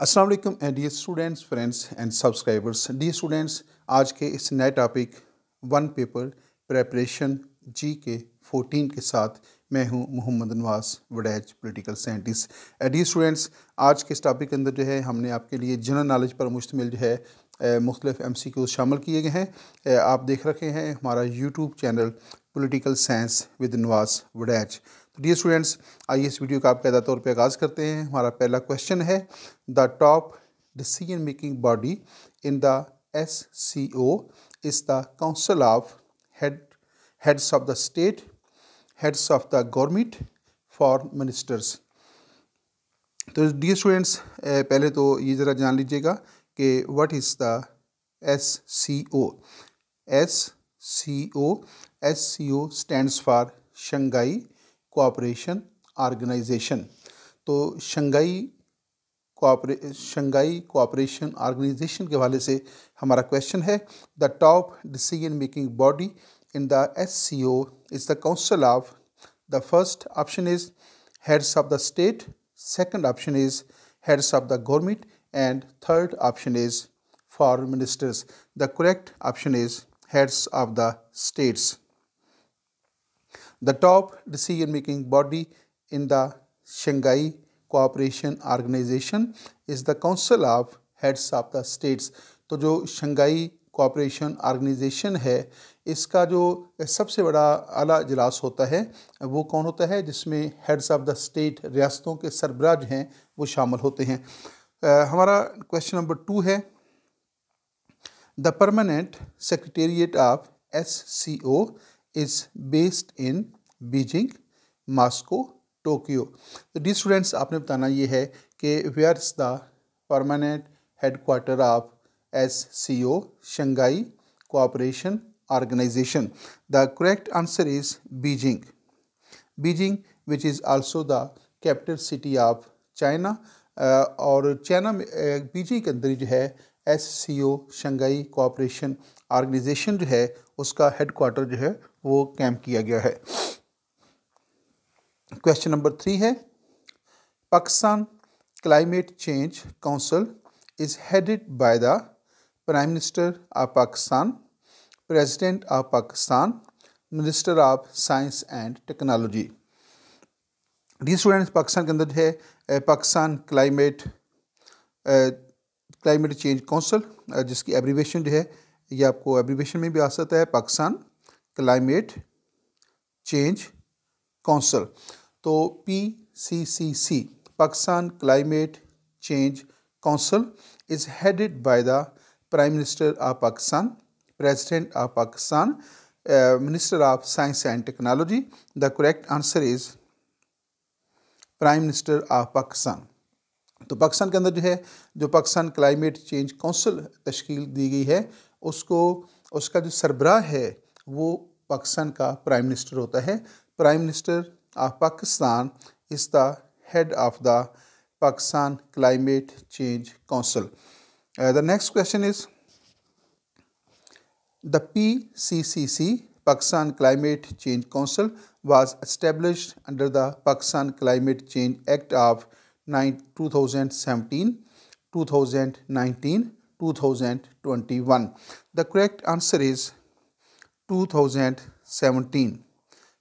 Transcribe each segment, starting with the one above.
अस्सलाम वालेकुम dear students friends and subscribers dear students आज के इस नए topic one paper preparation G K fourteen के साथ मैं हूं Mohammad Nawaz Waraich political scientist dear students आज के इस टॉपिक के अंदर जो है हमने आपके लिए जनरल नॉलेज पर मुश्तमिल जो है uh, मुख्तलिफ एम सी क्यूज़ शामिल किए गए हैं uh, आप देख रखे हैं हमारा YouTube channel political science with Nawaz Waraich dear students आइए इस वीडियो का आप पैदा तौर पर आगाज़ करते हैं हमारा पहला क्वेश्चन है the top decision making body in the S C O is the council of head heads of the state heads of the government for ministers तो डियर स्टूडेंट्स पहले तो ये ज़रा जान लीजिएगा कि what is the S C O S C O S C O stand for Shanghai cooperation organization तो Shanghai cooperation Shanghai cooperation organization के हवाले से हमारा क्वेश्चन है the top decision making body in the S C O is the council of the first option is heads of the state second option is heads of the government and third option is for ministers the correct option is heads of the states the top decision making body in the Shanghai Cooperation Organization is the Council of Heads of the States तो जो shanghai cooperation organisation है इसका जो सबसे बड़ा अला इजलास होता है वो कौन होता है जिसमें हेड्स ऑफ द स्टेट रियासतों के सरबराज जो हैं वो शामिल होते हैं आ, हमारा क्वेश्चन नंबर टू है the permanent secretariat of S C O is based in Beijing, Moscow, Tokyo. तो डी students आपने बताना ये है कि where's the permanent headquarter of S C O Shanghai organization the correct answer is beijing beijing which is also the capital city of china uh, और China में Beijing के अंदर जो है S C O Shanghai cooperation organization जो है उसका headquarter जो है वो कैंप किया गया है क्वेश्चन नंबर थ्री है Pakistan climate change council is headed by the prime minister of Pakistan president of Pakistan minister of science and technology dear students Pakistan के अंदर जो है Pakistan eh, climate climate change council जिसकी एब्रीवेशन जो है ये आपको एब्रीवेशन में भी आ सकता है पाकिस्तान क्लाइमेट चेंज काउंसिल तो P C C C Pakistan climate change council is headed by the prime minister of Pakistan president of Pakistan minister of science and technology the correct answer is prime minister of Pakistan तो पाकिस्तान के अंदर जो है जो Pakistan climate change council तश्कील दी गई है उसको उसका जो सरबराह है वो पाकिस्तान का प्राइम मिनिस्टर होता है prime minister of Pakistan is the head of the Pakistan climate change council the next question is C C Pakistan climate change council was establish under the Pakistan climate change act of 2017, 2019, 2021. The correct answer is 2017.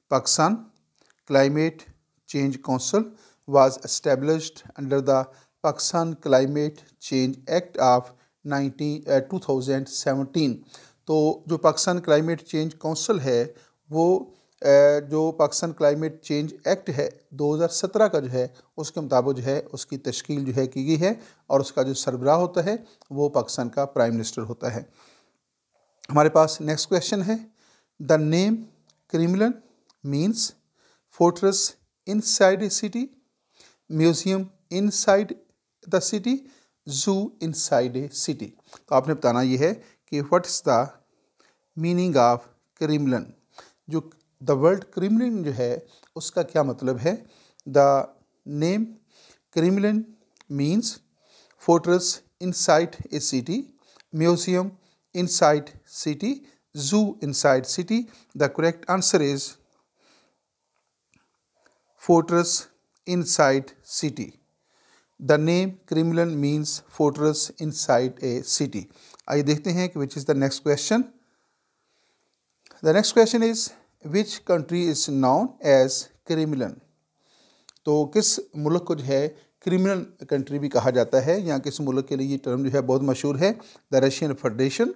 Pakistan Climate Change Council was established under the Pakistan Climate Change Act of 19, uh, 2017. तो जो Pakistan climate change council है वो जो Pakistan climate change act है 2017 का जो है उसके मुताबिक जो है उसकी तश्कील जो है की गई है और उसका जो सरबराह होता है वो पाकिस्तान का प्राइम मिनिस्टर होता है हमारे पास नेक्स्ट क्वेश्चन है the name Kremlin means fortress inside a city museum inside the city zoo inside a city तो आपने बताना यह है कि what's the meaning of Kremlin जो द वर्ल्ड क्रिमलिन जो है उसका क्या मतलब है the name Kremlin means fortress side a city museum inside city zoo inside city the correct answer is inside city the name name means fortress inside a city आइए देखते हैं कि which is the next question the next question is which country is known as Kremlin तो किस मुल्क को जो है क्रिमिनल कंट्री भी कहा जाता है या किस मुल्क के लिए ये टर्म जो है बहुत मशहूर है the Russian federation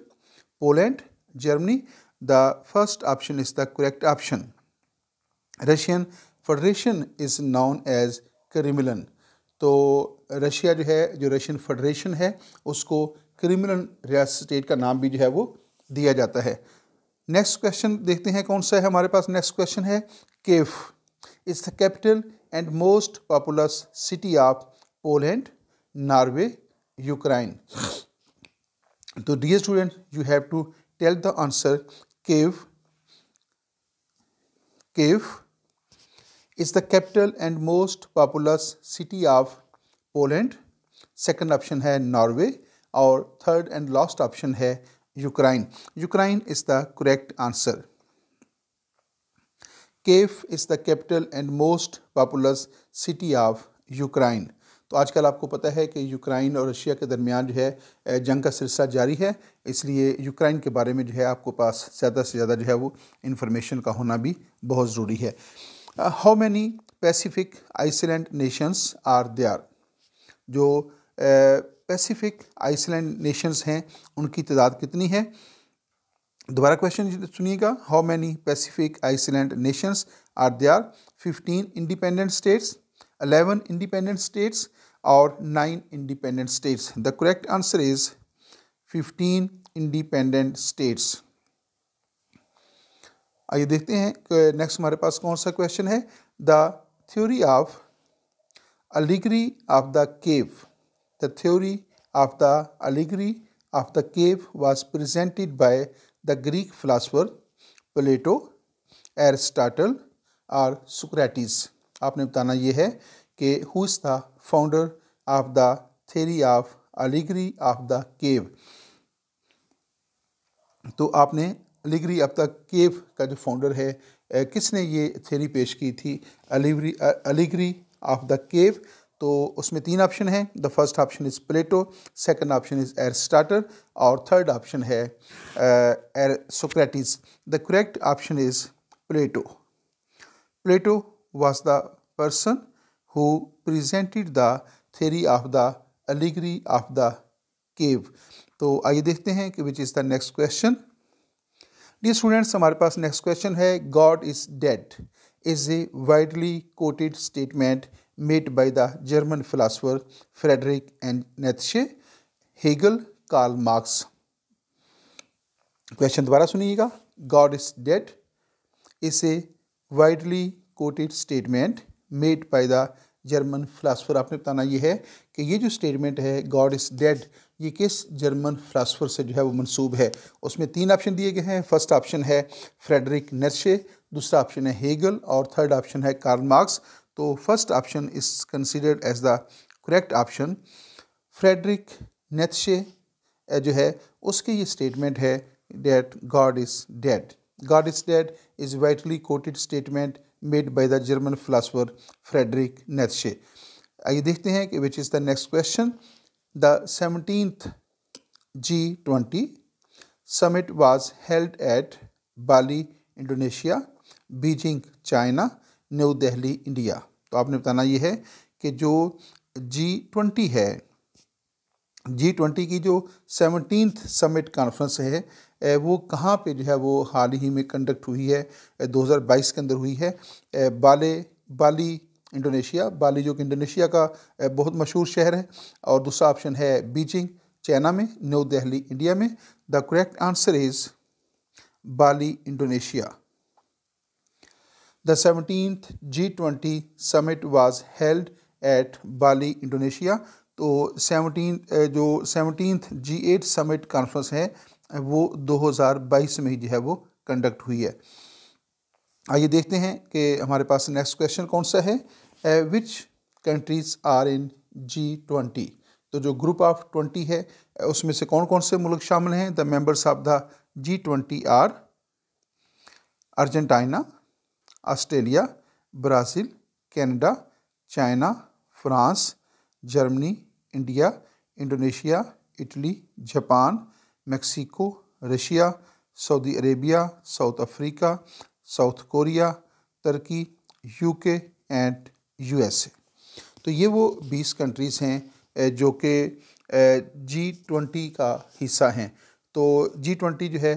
Poland Germany the first option is the correct option Russian federation is known as Kremlin तो रशिया जो है जो रशियन फेडरेशन है उसको क्रिमिनल रियासत स्टेट का नाम भी जो है वो दिया जाता है नेक्स्ट क्वेश्चन देखते हैं कौन सा है हमारे पास नेक्स्ट क्वेश्चन है Kiev is the capital and most populous city of Poland Norway Ukraine तो dear student you have to tell the answer Kiev Kiev is the capital and most populous city of Poland second option है Norway और third and last option है Ukraine Ukraine is the correct answer Kiev is the capital and most populous city of Ukraine तो आजकल आपको पता है कि Ukraine और रशिया के दरमियान जो है जंग का सिलसिला जारी है इसलिए यूक्राइन के बारे में जो है आपको पास ज़्यादा से ज़्यादा जो है वो इन्फॉर्मेशन का होना भी बहुत ज़रूरी है how many Pacific island nations are they are जो uh, पैसिफिक आइसलैंड नेशंस हैं उनकी तादाद कितनी है दोबारा क्वेश्चन सुनिएगा how many Pacific island nations are they are fifteen independent states eleven independent states और nine independent states the correct answer is fifteen independent states आइए देखते हैं नेक्स्ट हमारे पास कौन सा क्वेश्चन है the theory of allegory of the cave The theory of the allegory of the cave was presented by the Greek philosopher Plato, Aristotle और सुक्रेटिस आपने बताना ये है कि who is the founder of the theory of allegory of the cave तो आपने अलीगरी of the केव का जो फाउंडर है किसने ये थेरी पेश की थी अलीगरी अलीगरी ऑफ द केव तो उसमें तीन ऑप्शन हैं the first option is Plato second option is Aristotle और थर्ड ऑप्शन है uh Socrates the correct option is Plato Plato was the person who presented the theory of the allegory of the cave तो आइए देखते हैं कि which is the next question dear students हमारे पास next question है God is dead is a widely quoted statement made by the German philosopher Frederick and Nietzsche, Hegel, Karl Marx. Question दोबारा सुनिएगा God is dead is a widely quoted statement made by the German philosopher आपने बताना ये है कि ये जो statement है गॉड इज़ डेड ये किस जर्मन फिलासफर से जो है वो मंसूब है उसमें तीन ऑप्शन दिए गए हैं फर्स्ट ऑप्शन है फ्रेडरिक नर्शे दूसरा ऑप्शन है हेगल और थर्ड ऑप्शन है कार्ल मार्क्स तो first option is considered as the correct option Friedrich Nietzsche जो है उसकी ये स्टेटमेंट है that God is dead God is dead is widely quoted statement made by the German philosopher Friedrich Nietzsche आइए देखते हैं कि which is the next question the seventeenth G twenty summit was held at Bali Indonesia Beijing China New Delhi India तो आपने बताना ये है कि जो जी ट्वेंटी है जी ट्वेंटी की जो सेवनटीन्थ समिट कॉन्फ्रेंस है वो कहाँ पे जो है वो हाल ही में कंडक्ट हुई है 2022 के अंदर हुई है बाले बाली इंडोनेशिया बाली जो कि इंडोनेशिया का बहुत मशहूर शहर है और दूसरा ऑप्शन है बीजिंग चाइना में न्यू दिल्ली इंडिया में the correct answer is Bali Indonesia The 17th G20 summit was held at Bali, Indonesia. तो सेवनटीन eh, जो seventeen G eight summit conference है वो 2022 में ही जो है वो कंडक्ट हुई है आइए देखते हैं कि हमारे पास नेक्स्ट क्वेश्चन कौन सा है which countries are in G twenty तो जो ग्रुप ऑफ ट्वेंटी है eh, उसमें से कौन कौन से मुल्क शामिल हैं the members of the G twenty are Argentina Australia Brazil Canada China France Germany India Indonesia Italy Japan Mexico Russia Saudi Arabia South Africa South Korea Turkey UK and USA तो ये वो बीस कंट्रीज़ हैं जो कि G twenty का हिस्सा हैं तो जी ट्वेंटी जो है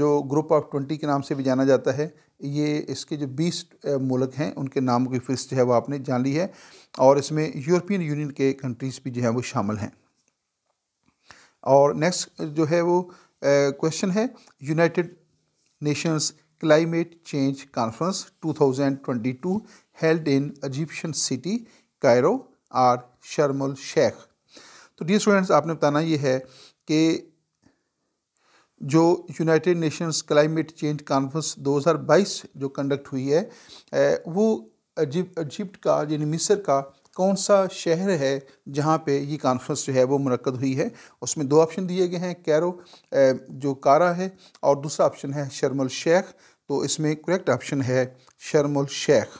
जो ग्रुप ऑफ ट्वेंटी के नाम से भी जाना जाता है ये इसके जो बीस मुल्क हैं उनके नामों की फहरिस्त जो है वो आपने जान ली है और इसमें यूरोपियन यूनियन के कंट्रीज़ भी जो हैं वो शामिल हैं और नेक्स्ट जो है वो क्वेश्चन है United Nations climate change conference 2022 held in Egyptian city Cairo or Sharm el Sheikh तो डी स्टूडेंट्स आपने बताना ये है कि जो United Nations climate change conference 2022 जो कंडक्ट हुई है वो इजिप्ट का यानी मिस्र का कौन सा शहर है जहाँ पे ये कॉन्फ्रेंस जो है वो मनक़द हुई है उसमें दो ऑप्शन दिए गए हैं कैरो जो कारा है और दूसरा ऑप्शन है शर्मल शेख तो इसमें करेक्ट ऑप्शन है Sharm el Sheikh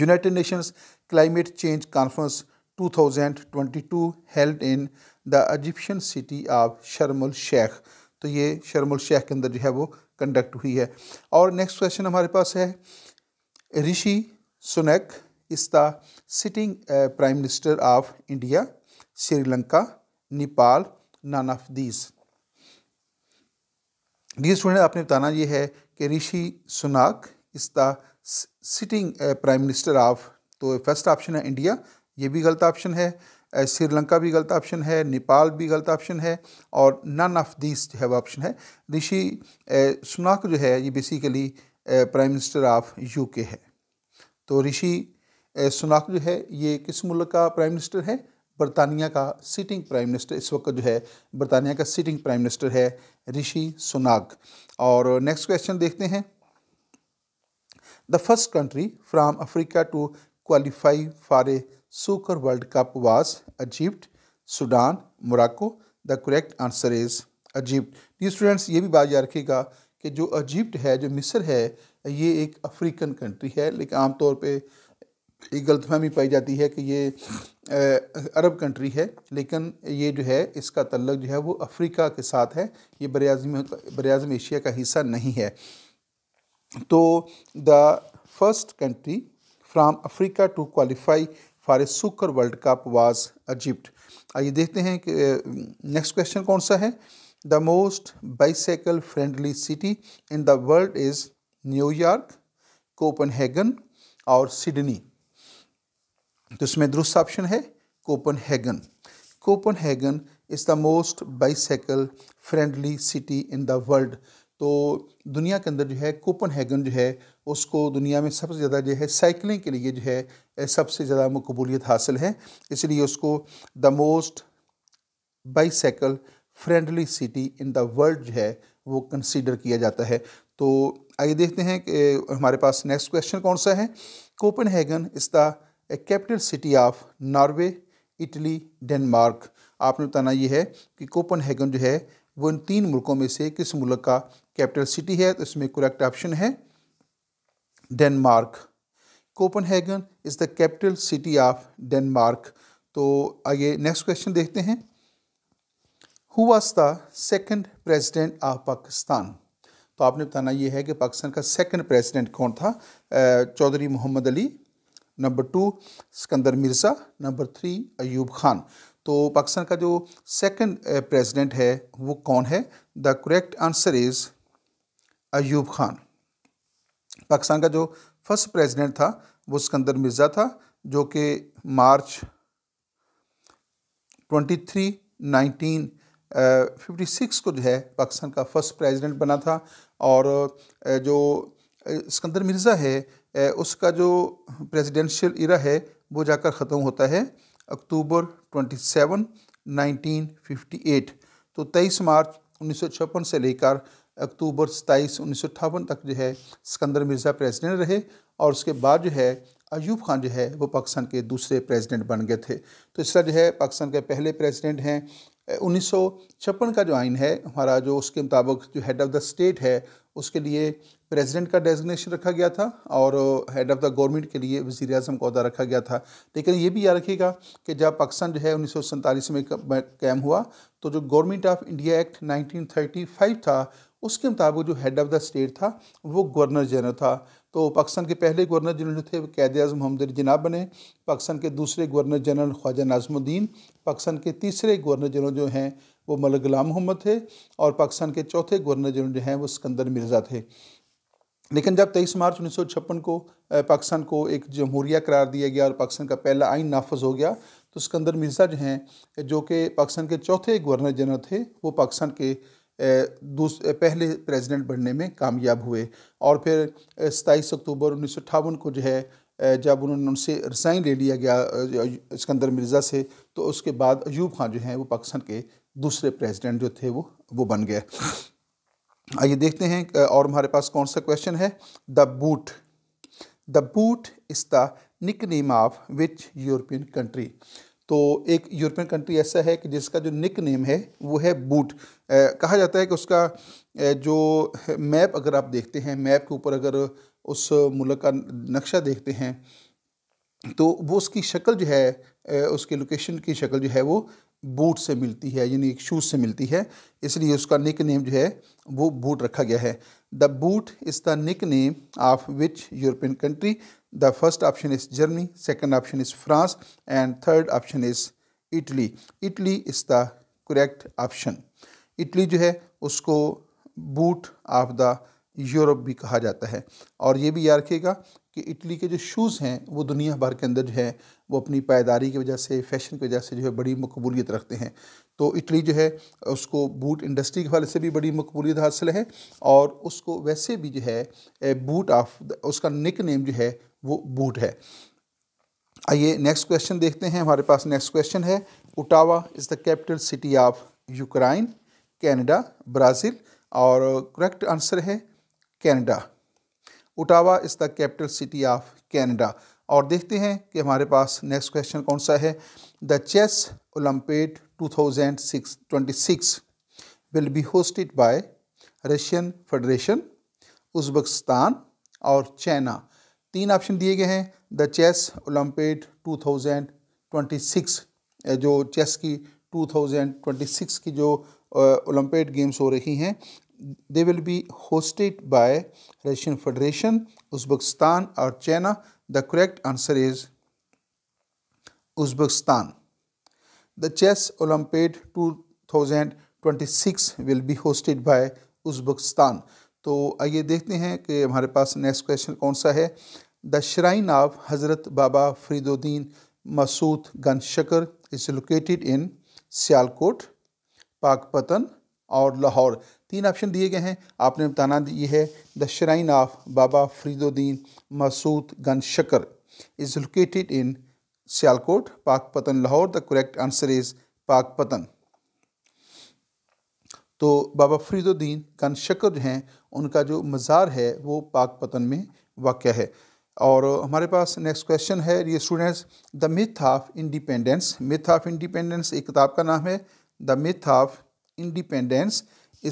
United Nations climate change conference 2022 held in the Egyptian city of Sharm el Sheikh तो ये शर्मुल शेख के अंदर जो है वो कंडक्ट हुई है और नेक्स्ट क्वेश्चन हमारे पास है Rishi Sunak is the sitting prime minister of India Sri Lanka Nepal none of these dear student आपने बताना ये है कि Rishi Sunak is the sitting prime minister of तो फर्स्ट ऑप्शन है इंडिया ये भी गलत ऑप्शन है श्रीलंका भी गलत ऑप्शन है नेपाल भी गलत ऑप्शन है और नन ऑफ दिस जो है वो ऑप्शन है ऋषि सुनाक जो है ये basically prime minister of UK है तो ऋषि सुनाक जो है ये किस मुल्क का प्राइम मिनिस्टर है बरतानिया का सिटिंग प्राइम मिनिस्टर इस वक्त जो है बरतानिया का सिटिंग प्राइम मिनिस्टर है ऋषि सुनाक और नेक्स्ट क्वेश्चन देखते हैं the first country from Africa to qualify for a soccer world cup was Egypt Sudan Morocco the correct answer is Egypt students ये भी बात याद रखेगा कि जो अजिप्ट है जो मिस्र है ये एक अफ्रीकन कंट्री है लेकिन आमतौर पर एक गलतफहमी पाई जाती है कि ये अरब कंट्री है लेकिन ये जो है इसका तल्लक जो है वो अफ्रीका के साथ है ये बरआज़म बरआज़म एशिया का हिस्सा नहीं है तो the first country from Africa to qualify for a soccer world cup was अजिप्ट आइए देखते हैं कि नेक्स्ट क्वेश्चन कौन सा है the most bicycle friendly city in the world is New York Copenhagen और सिडनी तो इसमें दुरुस्त ऑप्शन है Copenhagen Copenhagen is the most bicycle friendly city in the world तो दुनिया के अंदर जो है कोपन हैगन जो है उसको दुनिया में सबसे ज़्यादा जो है साइकिलिंग के लिए जो है सबसे ज़्यादा मकबूलियत हासिल है इसलिए उसको the most bicycle friendly city in the world जो है वो कंसीडर किया जाता है तो आइए देखते हैं कि हमारे पास नेक्स्ट क्वेश्चन कौन सा है Copenhagen is the capital city of Norway Italy Denmark आपने बताना ये है कि कोपन हैगन जो है वो इन तीन मुल्कों में से किस मुल्क का कैपिटल सिटी है तो इसमें करेक्ट ऑप्शन है Denmark Hagen is the capital city of Denmark तो आइए नेक्स्ट क्वेश्चन देखते हैं who was the second president of Pakistan तो आपने बताना ये है कि पाकिस्तान का सेकंड प्रेसिडेंट कौन था Chaudhry Mohammad Ali number two Sikandar Mirza number three Ayub Khan तो पाकिस्तान का जो सेकंड प्रेसिडेंट है वो कौन है the correct answer is Ayub Khan Pakistan का जो फर्स्ट प्रेसिडेंट था वो सिकंदर मिर्ज़ा था जो कि मार्च 23 फिफ्टी सिक्स को जो है पाकिस्तान का फर्स्ट प्रेसिडेंट बना था और जो सिकंदर मिर्ज़ा है उसका जो प्रेसिडेंशियल इरा है वो जाकर ख़त्म होता है अक्टूबर फिफ्टी एट तो 23 मार्च 1956 से लेकर अक्टूबर सताईस उन्नीस तक जो है सिकंदर मिर्ज़ा प्रेसिडेंट रहे और उसके बाद जो है अयूब खान जो है वो पाकिस्तान के दूसरे प्रेसिडेंट बन गए थे तो इस तरह जो है पाकिस्तान के पहले प्रेसिडेंट हैं उन्नीस का जो आइन है हमारा जो उसके मुताबिक जो हेड ऑफ़ द स्टेट है उसके लिए प्रेसिडेंट का डेजिग्नेशन रखा गया था और हेड ऑफ़ द गवर्नमेंट के लिए वज़ी अजम का अहदा रखा गया था लेकिन ये भी याद रखिएगा कि जब पाकिस्तान जो है उन्नीस में कैम हुआ तो जो गवर्नमेंट ऑफ इंडिया एक्ट 1935 था उसके मुताबिक जो हेड ऑफ़ द स्टेट था वो गवर्नर जनरल था तो पाकिस्तान के पहले गवर्नर जनरल जो थे कैद अजम मोहम्मद जिनाब बने पाकिस्तान के दूसरे गवर्नर जनरल ख्वाजा नाजमुद्दीन पाकिस्तान के तीसरे गवर्नर जनरल जो हैं वो मल गुलाम मोहम्मद थे और पाकिस्तान के चौथे गवर्नर जनरल जो हैं वो सिकंदर मिर्ज़ा थे लेकिन जब तेईस मार्च उन्नीस को पाकिस्तान को एक जमहूरिया करार दिया गया और पाकिस्तान का पहला आइन नाफज हो गया तो सिकंदर मिर्ज़ा जो हैं जो कि पाकिस्तान के चौथे गवर्नर जनरल थे वो पाकिस्तान के पहले प्रेसिडेंट बनने में कामयाब हुए और फिर सताईस अक्टूबर उन्नीस को जो है जब उन्होंने उनसे रिज़ाइन ले लिया गया सिकंदर मिर्ज़ा से तो उसके बाद अयूब खान जो हैं वो पाकिस्तान के दूसरे प्रेसिडेंट जो थे वो वो बन गए आइए देखते हैं और हमारे पास कौन सा क्वेश्चन है the boot the boot is the nickname of which European country तो एक यूरोपियन कंट्री ऐसा है कि जिसका जो निक नेम है वो है बूट कहा जाता है कि उसका जो मैप अगर आप देखते हैं मैप के ऊपर अगर उस मुल्क का नक्शा देखते हैं तो वो उसकी शक्ल जो है उसके लोकेशन की शक्ल जो है वो बूट से मिलती है यानी शूज़ से मिलती है इसलिए उसका निक नेम जो है वो बूट रखा गया है the boot is the nickname of which European country The first option is Germany, second option is France, and third option is Italy. Italy is the correct option. Italy जो है उसको boot of the Europe भी कहा जाता है और ये भी याद रखिएगा कि इटली के जो शूज़ हैं वो दुनिया भर के अंदर जो है वो अपनी पायदारी की वजह से फैशन की वजह से जो है बड़ी मकबूलियत रखते हैं तो इटली जो है उसको बूट इंडस्ट्री के हवाले से भी बड़ी मकबूलियत हासिल है और उसको वैसे भी जो है बूट ऑफ उसका निक नेम जो है वो बूट है आइए नेक्स्ट क्वेश्चन देखते हैं हमारे पास नेक्स्ट क्वेश्चन है Ottawa is the capital city of Ukraine Canada Brazil और करेक्ट आंसर है Canada Ottawa is the capital city of Canada और देखते हैं कि हमारे पास नेक्स्ट क्वेश्चन कौन सा है the chess Olympic 2026 will be hosted by Russian Federation Uzbekistan और चाइना तीन ऑप्शन दिए गए हैं द चेस ओलंपिड 2026 जो चेस की 2026 की जो ओलंपिक गेम्स हो रही हैं they will be hosted by Russian Federation Uzbekistan और China the correct answer is Uzbekistan the chess Olympiad 2026 will be hosted by Uzbekistan. तो आइए देखते हैं कि हमारे पास नेक्स्ट क्वेश्चन कौन सा है the shrine of Hazrat Baba Fariduddin Masood Ganj Shakar is located in Sialkot Pakpattan और लाहौर तीन ऑप्शन दिए गए हैं आपने बताना ये है the shrine of Baba Fariduddin Masood Ganj Shakar is located in Sialkot Pakpattan Lahore the correct answer is Pakpattan तो बाबा फरीदुद्दीन कनशकर हैं उनका जो मज़ार है वो पाक पतन में वाक़ है और हमारे पास नेक्स्ट क्वेश्चन है ये students the myth of independence myth of independence एक किताब का नाम है the myth of independence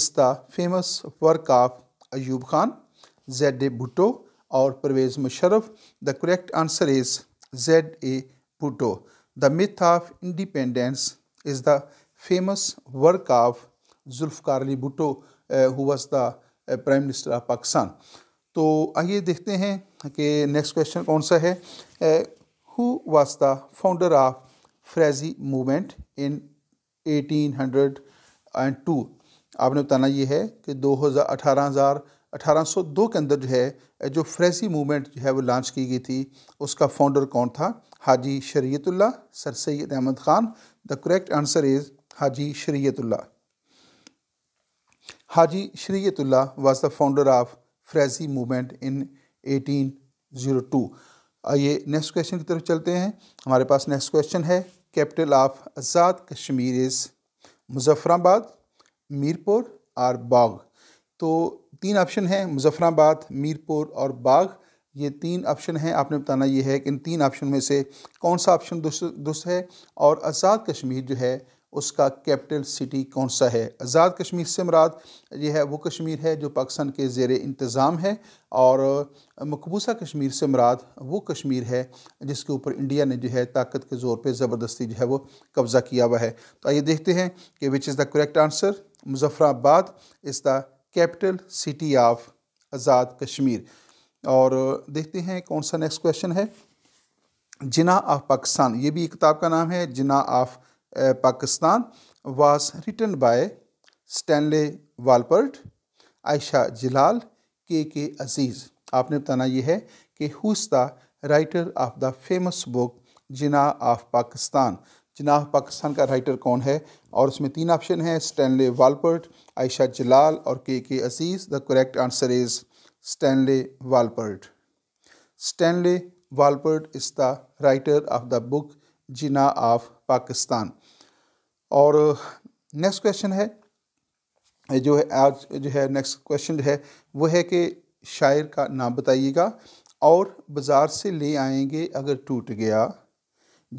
is the famous work of Ayub Khan Z A Bhutto और Pervez Musharraf the correct answer is Z A Bhutto the myth of independence is the famous work of Zulfikar Ali Bhutto who the prime minister of Pakistan तो आइए देखते हैं कि next question कौन सा है who was the founder of Faraizi movement in 1802 आपने बताना ये है कि दो हज़ार अठारह हज़ार अठारह सौ दो के अंदर जो है जो फ्रेजी मूवमेंट जो है वो लॉन्च की गई थी उसका फाउंडर कौन था Haji Shariatullah sir Syed Ahmad Khan the correct answer is Haji Shariatullah Haji Shriyatullah was the founder of Faraizi movement in 1802. आइए नेक्स्ट क्वेश्चन की तरफ चलते हैं हमारे पास नेक्स्ट क्वेश्चन है capital of Azad Kashmir is Muzaffarabad Mirpur और बाग तो तीन ऑप्शन हैं मुजफ्फराबाद मीरपुर और बाग ये तीन ऑप्शन हैं आपने बताना ये है कि इन तीन ऑप्शन में से कौन सा ऑप्शन दुरुस्त है और आज़ाद कश्मीर जो है उसका कैपिटल सिटी कौन सा है आज़ाद कश्मीर से मराद ये है वो कश्मीर है जो पाकिस्तान के जेर इंतज़ाम है और मकबूसा कश्मीर से मराद वो कश्मीर है जिसके ऊपर इंडिया ने जो है ताकत के ज़ोर पर ज़बरदस्ती जो है वो कब्ज़ा किया हुआ है तो आइए देखते हैं कि which is the correct answer Muzaffarabad is the capital city of Azad Kashmir और देखते हैं कौन सा नेक्स्ट क्वेश्चन है जिना ऑफ पाकिस्तान ये भी किताब का नाम है Jinnah of Pakistan was written by Stanley Wolpert Ayesha Jalal K K Aziz आपने बताना यह है कि who's the writer of the famous book Jinnah of Pakistan Jinnah of Pakistan का राइटर कौन है और उसमें तीन ऑप्शन हैं स्टैनले वालपर्ट आयशा जलाल और K K Aziz the correct answer is Stanley Wolpert Stanley Wolpert is the writer of the book Jinnah of Pakistan और नेक्स्ट क्वेश्चन है जो है आज जो है नेक्स्ट क्वेश्चन जो है वो है कि शायर का नाम बताइएगा और बाज़ार से ले आएंगे अगर टूट गया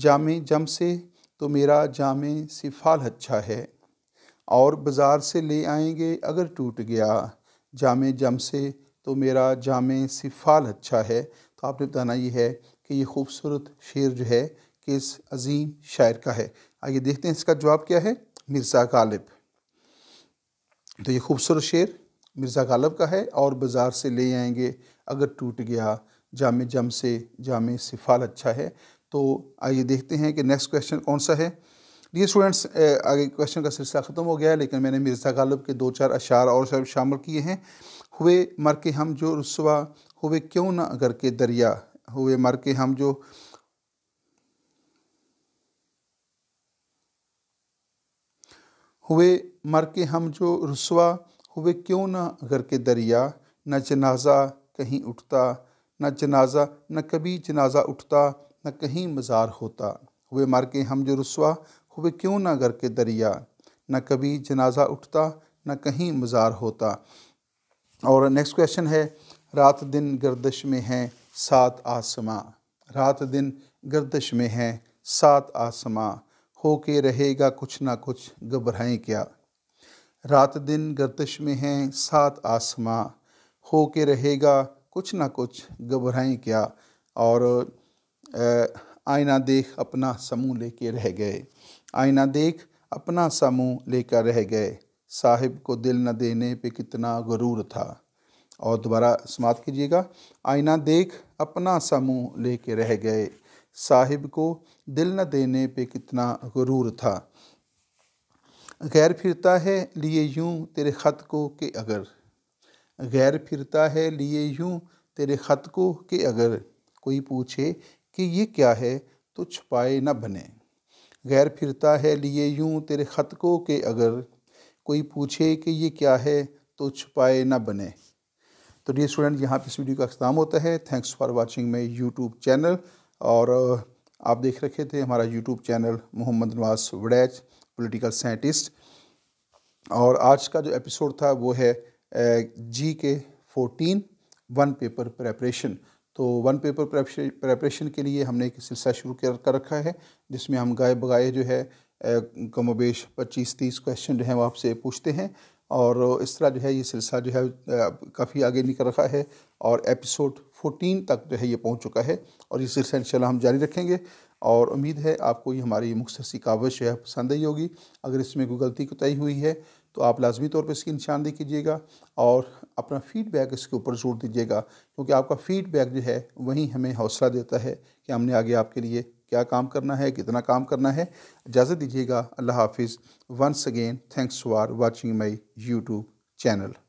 जाम जम से तो मेरा जाम सिफाल अच्छा है और बाज़ार से ले आएंगे अगर टूट गया जाम जम से तो मेरा जाम सिफाल अच्छा है तो आपने बताना ये है कि ये खूबसूरत शेर जो है किस अजीम शायर का है आइए देखते हैं इसका जवाब क्या है मिर्ज़ा गालिब तो ये खूबसूरत शेर मिर्ज़ा गालिब का है और बाज़ार से ले आएंगे अगर टूट गया जाम जम से जाम सिफाल अच्छा है तो आइए देखते हैं कि नेक्स्ट क्वेश्चन कौन सा है ये स्टूडेंट्स आगे क्वेश्चन का सिलसिला ख़त्म हो गया है लेकिन मैंने मिर्ज़ा गालिब के दो चार अशार और सब शामिल किए हैं हुए मर के हम जो रसवा हुए क्यों ना अगर के दरिया हुए मर के हम जो हुए मर के हम जो रसुआ हुए क्यों ना घर के दरिया न जनाजा कहीं उठता न जनाजा न कभी जनाजा उठता न कहीं मज़ार होता हुए मर के हम जो रसवा हुए क्यों ना घर के दरिया न कभी जनाजा उठता न कहीं मज़ार होता और नेक्स्ट क्वेश्चन है रात दिन गर्दश में हैं सात आसमां रात दिन गर्दश में हैं सात आसमां हो के रहेगा कुछ ना कुछ घबराएं क्या रात दिन गर्दिश में हैं सात आसमां हो के रहेगा कुछ ना कुछ घबराएं क्या और आईना देख अपना समूह लेके रह गए आईना देख अपना समूह लेकर रह गए साहिब को दिल न देने पे कितना गरूर था और दोबारा समाप्त कीजिएगा आईना देख अपना समूह लेके रह गए साहिब को दिल न देने पे कितना गुरूर था गैर फिरता है लिए यूं तेरे ख़त को कि अगर गैर फिरता है लिए यूं तेरे ख़त को कि अगर कोई पूछे कि ये क्या है तो छुपाए न बने गैर फिरता है लिए यूं तेरे ख़त को कि अगर कोई पूछे कि ये क्या है तो छुपाए ना बने तो डी स्टूडेंट यहाँ पे इस वीडियो का अख्ताम होता है thanks for watching my YouTube channel और आप देख रखे थे हमारा YouTube channel Mohammad Nawaz Waraich political scientist और आज का जो एपिसोड था वो है G K fourteen one paper preparation तो वन पेपर प्रेपरेशन के लिए हमने एक सिलसिला शुरू कर कर रखा है जिसमें हम गाय बगाए जो है कमोबेश पच्चीस तीस क्वेश्चन जो है वो आपसे पूछते हैं और इस तरह जो है ये सिलसिला जो है काफ़ी आगे निकल रखा है और एपिसोड 14 तक जो है ये पहुंच चुका है और इस सिलसिला इंशाल्लाह हम जारी रखेंगे और उम्मीद है आपको ये हमारी मुख्तर सी कावश है पसंद आई होगी अगर इसमें कोई गलती कोताही हुई है तो आप लाजमी तौर पर इसकी निशानदेही कीजिएगा और अपना फ़ीडबैक इसके ऊपर ज़ोर दीजिएगा क्योंकि आपका फ़ीडबैक जो है वहीं हमें हौसला देता है कि हमने आगे आपके लिए क्या काम करना है कितना काम करना है इजाज़त दीजिएगा अल्लाह हाफिज़ once again thanks for watching my YouTube channel